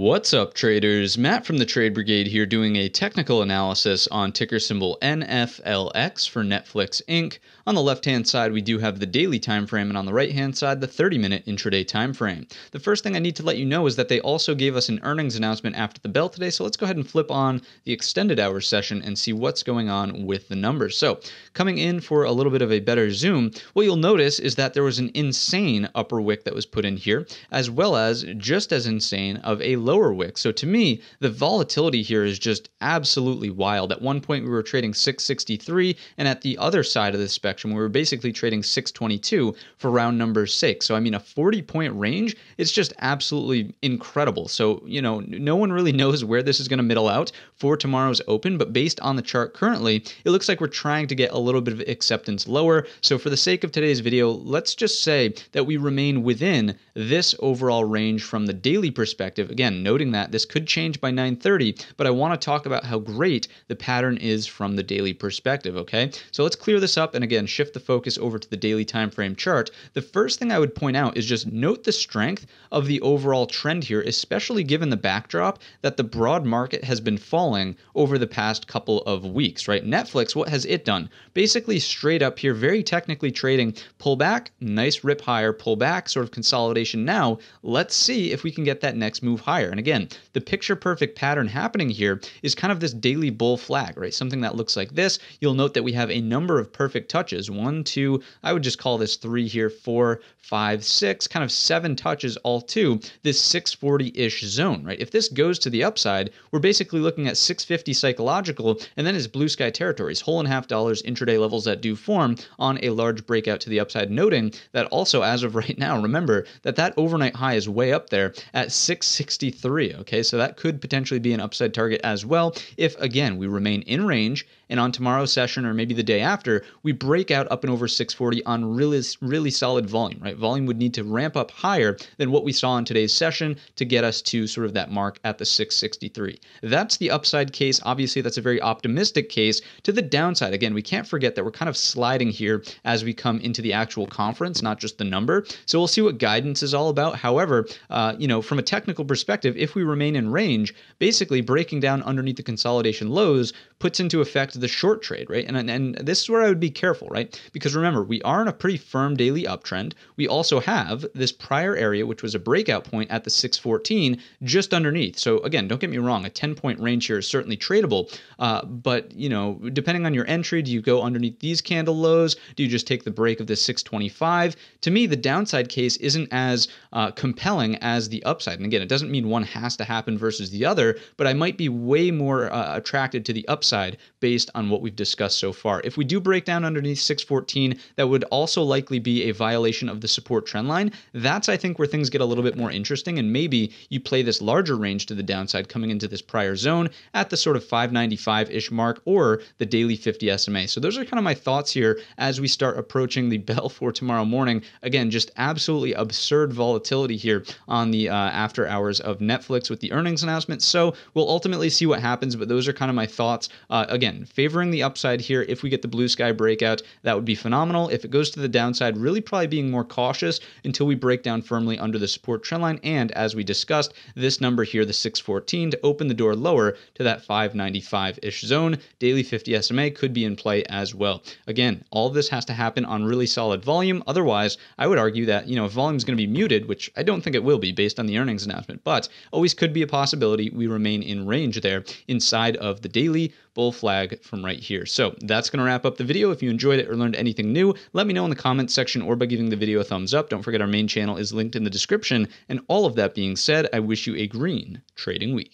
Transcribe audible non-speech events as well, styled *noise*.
What's up, traders? Matt from the Trade Brigade here doing a technical analysis on ticker symbol NFLX for Netflix Inc. On the left hand side, we do have the daily time frame, and on the right hand side, the 30 minute intraday time frame. The first thing I need to let you know is that they also gave us an earnings announcement after the bell today, so let's go ahead and flip on the extended hours session and see what's going on with the numbers. So, coming in for a little bit of a better zoom, what you'll notice is that there was an insane upper wick that was put in here, as well as just as insane of a lower wick. So to me, the volatility here is just absolutely wild. At one point, we were trading 663, and at the other side of the spectrum, we were basically trading 622 for round number six. So I mean, a 40 point range, it's just absolutely incredible. So, you know, no one really *laughs* knows where this is going to middle out for tomorrow's open, but based on the chart currently, it looks like we're trying to get a little bit of acceptance lower. So for the sake of today's video, let's just say that we remain within this overall range from the daily perspective. Again, noting that this could change by 9:30, but I want to talk about how great the pattern is from the daily perspective, okay? So let's clear this up and again shift the focus over to the daily time frame chart. The first thing I would point out is just note the strength of the overall trend here, especially given the backdrop that the broad market has been falling over the past couple of weeks, right? Netflix, what has it done? Basically straight up here, very technically trading, pull back, nice rip higher, pull back, sort of consolidation now. Let's see if we can get that next move higher and again, the picture perfect pattern happening here is kind of this daily bull flag, right? Something that looks like this. You'll note that we have a number of perfect touches. One, two, I would just call this three here, four, five, six, kind of seven touches all to this 640-ish zone, right? If this goes to the upside, we're basically looking at 650 psychological, and then it's blue sky territories, whole and half dollars intraday levels that do form on a large breakout to the upside, noting that also as of right now, remember that that overnight high is way up there at 660 33. Okay, so that could potentially be an upside target as well if, again, we remain in range and on tomorrow's session or maybe the day after, we break out up and over 640 on really, really solid volume, right? Volume would need to ramp up higher than what we saw in today's session to get us to sort of that mark at the 663. That's the upside case. Obviously, that's a very optimistic case. To the downside, again, we can't forget that we're kind of sliding here as we come into the actual conference, not just the number. So we'll see what guidance is all about. However, uh, you know, from a technical perspective, perspective, if we remain in range, basically breaking down underneath the consolidation lows puts into effect the short trade, right? And, and, and this is where I would be careful, right? Because remember, we are in a pretty firm daily uptrend. We also have this prior area, which was a breakout point at the 614 just underneath. So again, don't get me wrong, a 10 point range here is certainly tradable, uh, but you know, depending on your entry, do you go underneath these candle lows? Do you just take the break of the 625? To me, the downside case isn't as uh, compelling as the upside. And again, it doesn't mean one has to happen versus the other, but I might be way more uh, attracted to the upside based on what we've discussed so far. If we do break down underneath 614, that would also likely be a violation of the support trend line. That's, I think, where things get a little bit more interesting, and maybe you play this larger range to the downside coming into this prior zone at the sort of 595 ish mark or the daily 50 SMA. So those are kind of my thoughts here as we start approaching the *laughs* bell for tomorrow morning. Again, just absolutely absurd volatility here on the uh, after hours of Netflix with the earnings announcement. So we'll ultimately see what happens, but those are kind of my thoughts. Uh, again, favoring the upside here. If we get the blue sky breakout, that would be phenomenal. If it goes to the downside, really probably being more cautious until we break down firmly under the support trend line. And as we discussed, this number here, the 614, to open the door lower to that 595 ish zone. Daily 50 SMA could be in play as well. Again, all this has to happen on really solid volume. Otherwise, I would argue that, you know, if volume is going to be muted, which I don't think it will be based on the earnings announcement, but always could be a possibility. We remain in range there inside of the daily bull flag from right here. So that's going to wrap up the video. If you enjoyed it or learned anything new, let me know in the comments section or by giving the video a thumbs up. Don't forget our main channel is linked in the description. And all of that being said, I wish you a green trading week.